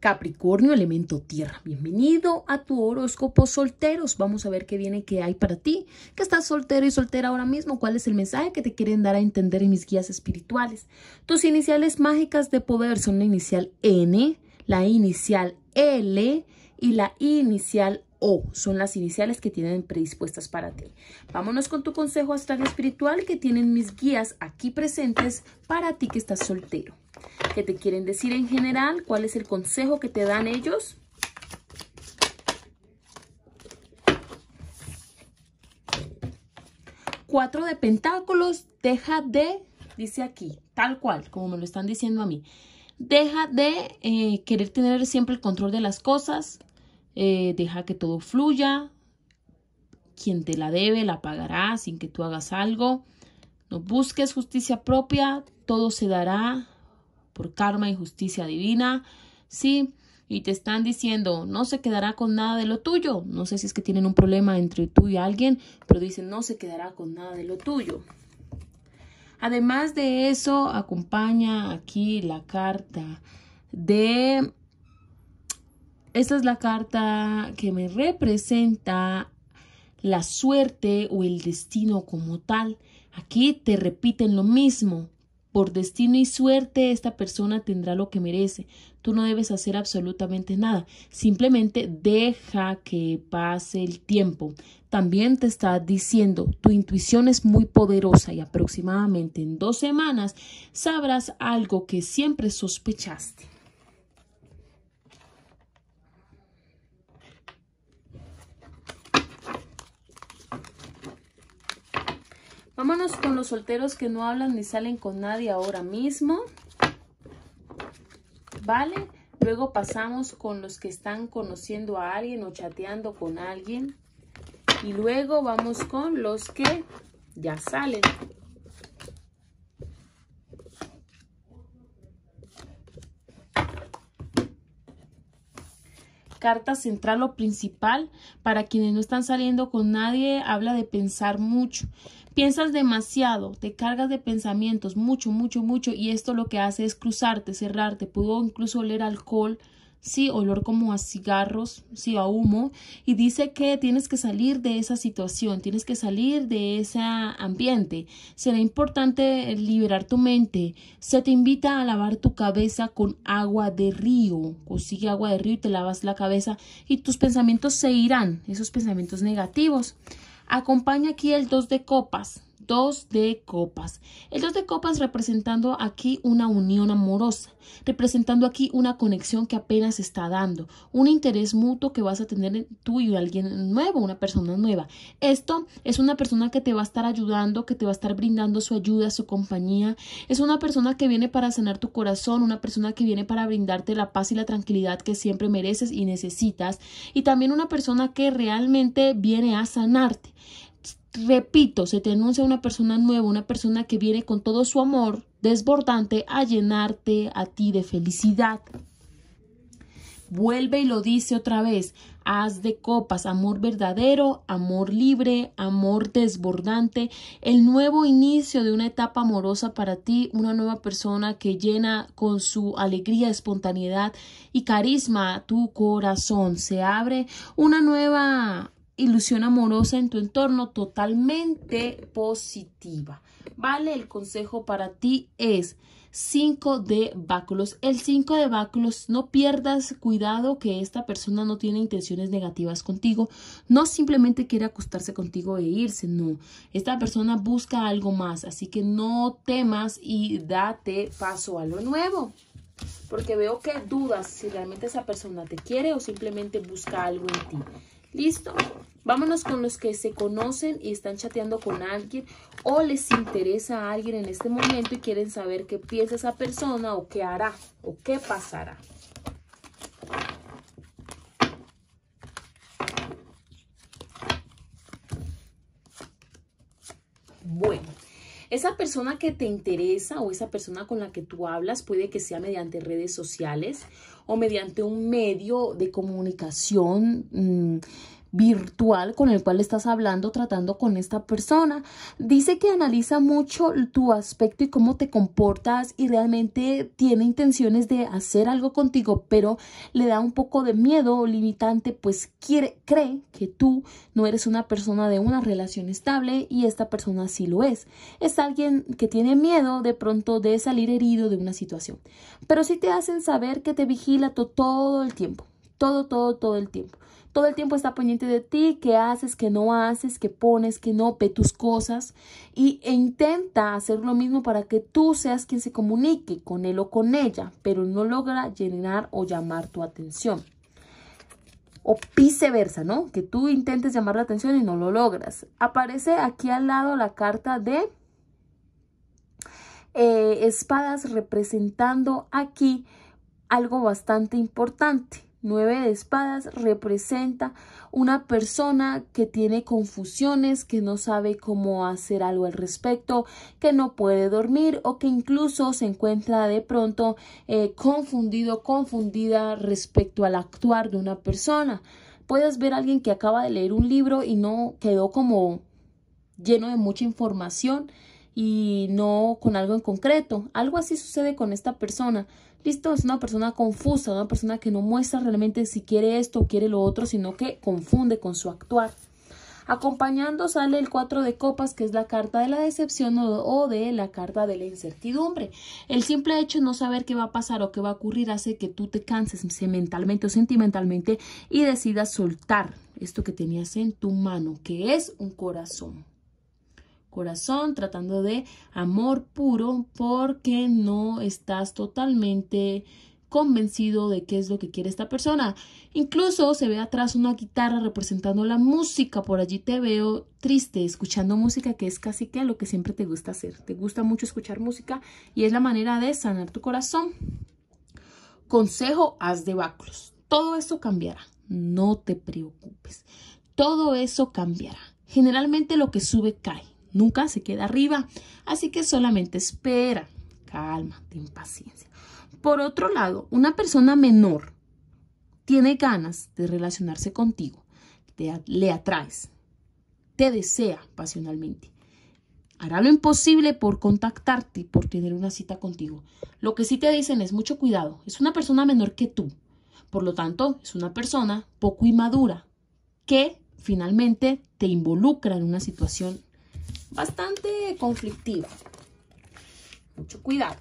Capricornio, elemento tierra. Bienvenido a tu horóscopo solteros. Vamos a ver qué viene, qué hay para ti, que estás soltero y soltera ahora mismo. ¿Cuál es el mensaje que te quieren dar a entender en mis guías espirituales? Tus iniciales mágicas de poder son la inicial N, la inicial L y la inicial o son las iniciales que tienen predispuestas para ti. Vámonos con tu consejo astral espiritual que tienen mis guías aquí presentes para ti que estás soltero. ¿Qué te quieren decir en general? ¿Cuál es el consejo que te dan ellos? Cuatro de pentáculos, deja de, dice aquí, tal cual, como me lo están diciendo a mí. Deja de eh, querer tener siempre el control de las cosas, eh, deja que todo fluya, quien te la debe la pagará sin que tú hagas algo, no busques justicia propia, todo se dará por karma y justicia divina, sí, y te están diciendo, no se quedará con nada de lo tuyo, no sé si es que tienen un problema entre tú y alguien, pero dicen, no se quedará con nada de lo tuyo. Además de eso, acompaña aquí la carta de esta es la carta que me representa la suerte o el destino como tal. Aquí te repiten lo mismo. Por destino y suerte esta persona tendrá lo que merece. Tú no debes hacer absolutamente nada. Simplemente deja que pase el tiempo. También te está diciendo, tu intuición es muy poderosa y aproximadamente en dos semanas sabrás algo que siempre sospechaste. Vámonos con los solteros que no hablan ni salen con nadie ahora mismo. ¿Vale? Luego pasamos con los que están conociendo a alguien o chateando con alguien. Y luego vamos con los que ya salen. carta central o principal para quienes no están saliendo con nadie habla de pensar mucho. Piensas demasiado, te cargas de pensamientos, mucho, mucho, mucho, y esto lo que hace es cruzarte, cerrarte, pudo incluso oler alcohol sí, olor como a cigarros, sí, a humo, y dice que tienes que salir de esa situación, tienes que salir de ese ambiente. Será importante liberar tu mente. Se te invita a lavar tu cabeza con agua de río. Consigue agua de río y te lavas la cabeza y tus pensamientos se irán, esos pensamientos negativos. Acompaña aquí el dos de copas dos de copas. El dos de copas representando aquí una unión amorosa, representando aquí una conexión que apenas está dando, un interés mutuo que vas a tener tú y alguien nuevo, una persona nueva. Esto es una persona que te va a estar ayudando, que te va a estar brindando su ayuda, su compañía. Es una persona que viene para sanar tu corazón, una persona que viene para brindarte la paz y la tranquilidad que siempre mereces y necesitas. Y también una persona que realmente viene a sanarte repito, se te anuncia una persona nueva, una persona que viene con todo su amor desbordante a llenarte a ti de felicidad. Vuelve y lo dice otra vez, haz de copas, amor verdadero, amor libre, amor desbordante, el nuevo inicio de una etapa amorosa para ti, una nueva persona que llena con su alegría, espontaneidad y carisma tu corazón, se abre una nueva ilusión amorosa en tu entorno totalmente positiva. ¿Vale? El consejo para ti es 5 de báculos. El 5 de báculos, no pierdas cuidado que esta persona no tiene intenciones negativas contigo. No simplemente quiere acostarse contigo e irse, no. Esta persona busca algo más, así que no temas y date paso a lo nuevo. Porque veo que dudas si realmente esa persona te quiere o simplemente busca algo en ti. Listo. Vámonos con los que se conocen y están chateando con alguien o les interesa a alguien en este momento y quieren saber qué piensa esa persona o qué hará o qué pasará. Bueno. Esa persona que te interesa o esa persona con la que tú hablas puede que sea mediante redes sociales o mediante un medio de comunicación mm, virtual con el cual estás hablando, tratando con esta persona. Dice que analiza mucho tu aspecto y cómo te comportas y realmente tiene intenciones de hacer algo contigo, pero le da un poco de miedo o limitante, pues cree que tú no eres una persona de una relación estable y esta persona sí lo es. Es alguien que tiene miedo de pronto de salir herido de una situación, pero sí te hacen saber que te vigila todo el tiempo todo, todo, todo el tiempo. Todo el tiempo está poniente de ti, qué haces, qué no haces, qué pones, qué no, ve tus cosas y, e intenta hacer lo mismo para que tú seas quien se comunique con él o con ella, pero no logra llenar o llamar tu atención o viceversa, ¿no? Que tú intentes llamar la atención y no lo logras. Aparece aquí al lado la carta de eh, espadas representando aquí algo bastante importante. Nueve de espadas representa una persona que tiene confusiones, que no sabe cómo hacer algo al respecto, que no puede dormir o que incluso se encuentra de pronto eh, confundido, confundida respecto al actuar de una persona. Puedes ver a alguien que acaba de leer un libro y no quedó como lleno de mucha información y no con algo en concreto. Algo así sucede con esta persona. Listo, es una persona confusa, una persona que no muestra realmente si quiere esto o quiere lo otro, sino que confunde con su actuar. Acompañando sale el cuatro de copas, que es la carta de la decepción o de la carta de la incertidumbre. El simple hecho de no saber qué va a pasar o qué va a ocurrir hace que tú te canses mentalmente o sentimentalmente y decidas soltar esto que tenías en tu mano, que es un corazón corazón, tratando de amor puro, porque no estás totalmente convencido de qué es lo que quiere esta persona. Incluso se ve atrás una guitarra representando la música. Por allí te veo triste escuchando música, que es casi que lo que siempre te gusta hacer. Te gusta mucho escuchar música y es la manera de sanar tu corazón. Consejo, haz de vaclos. Todo eso cambiará. No te preocupes. Todo eso cambiará. Generalmente lo que sube cae nunca se queda arriba. Así que solamente espera, calma, ten paciencia. Por otro lado, una persona menor tiene ganas de relacionarse contigo, te, le atraes, te desea pasionalmente. Hará lo imposible por contactarte, por tener una cita contigo. Lo que sí te dicen es mucho cuidado. Es una persona menor que tú. Por lo tanto, es una persona poco inmadura que finalmente te involucra en una situación bastante conflictiva. Mucho cuidado.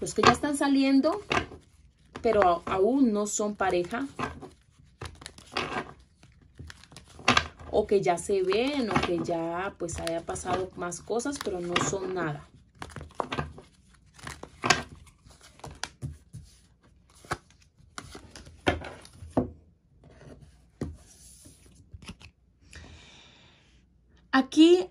Los que ya están saliendo, pero aún no son pareja. O que ya se ven, o que ya pues haya pasado más cosas, pero no son nada.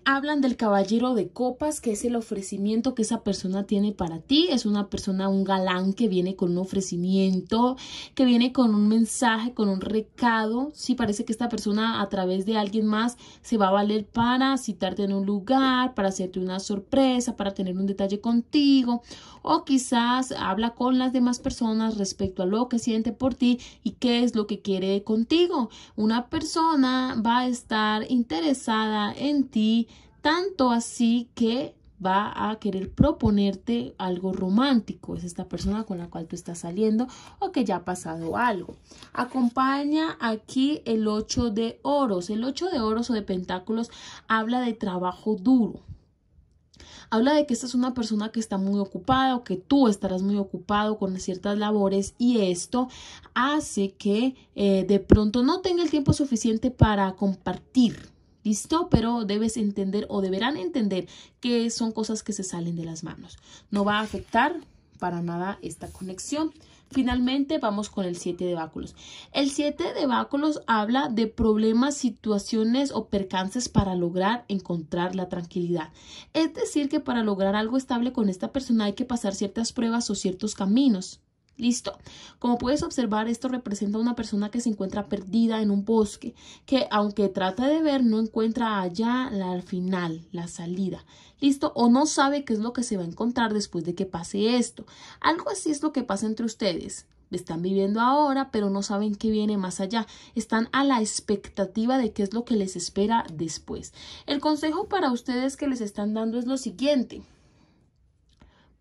hablan del caballero de copas, que es el ofrecimiento que esa persona tiene para ti. Es una persona, un galán que viene con un ofrecimiento, que viene con un mensaje, con un recado. Si parece que esta persona a través de alguien más se va a valer para citarte en un lugar, para hacerte una sorpresa, para tener un detalle contigo. O quizás habla con las demás personas respecto a lo que siente por ti y qué es lo que quiere contigo. Una persona va a estar interesada en ti tanto así que va a querer proponerte algo romántico. Es esta persona con la cual tú estás saliendo o que ya ha pasado algo. Acompaña aquí el 8 de oros. El 8 de oros o de pentáculos habla de trabajo duro. Habla de que esta es una persona que está muy ocupada o que tú estarás muy ocupado con ciertas labores y esto hace que eh, de pronto no tenga el tiempo suficiente para compartir ¿Listo? Pero debes entender o deberán entender que son cosas que se salen de las manos. No va a afectar para nada esta conexión. Finalmente vamos con el siete de báculos. El 7 de báculos habla de problemas, situaciones o percances para lograr encontrar la tranquilidad. Es decir, que para lograr algo estable con esta persona hay que pasar ciertas pruebas o ciertos caminos. Listo. Como puedes observar, esto representa a una persona que se encuentra perdida en un bosque, que aunque trata de ver, no encuentra allá al final, la salida. Listo. O no sabe qué es lo que se va a encontrar después de que pase esto. Algo así es lo que pasa entre ustedes están viviendo ahora, pero no saben qué viene más allá. Están a la expectativa de qué es lo que les espera después. El consejo para ustedes que les están dando es lo siguiente.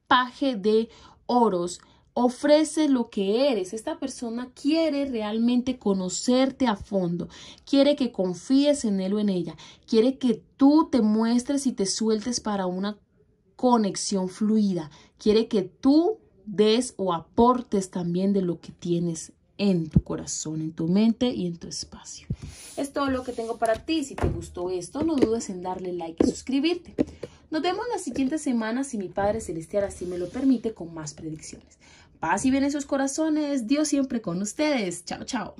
Paje de oros Ofrece lo que eres. Esta persona quiere realmente conocerte a fondo. Quiere que confíes en él o en ella. Quiere que tú te muestres y te sueltes para una conexión fluida. Quiere que tú des o aportes también de lo que tienes en tu corazón, en tu mente y en tu espacio. Es todo lo que tengo para ti. Si te gustó esto, no dudes en darle like y suscribirte. Nos vemos la siguiente semana, si mi Padre Celestial así me lo permite, con más predicciones. Paz y bien en sus corazones. Dios siempre con ustedes. Chao, chao.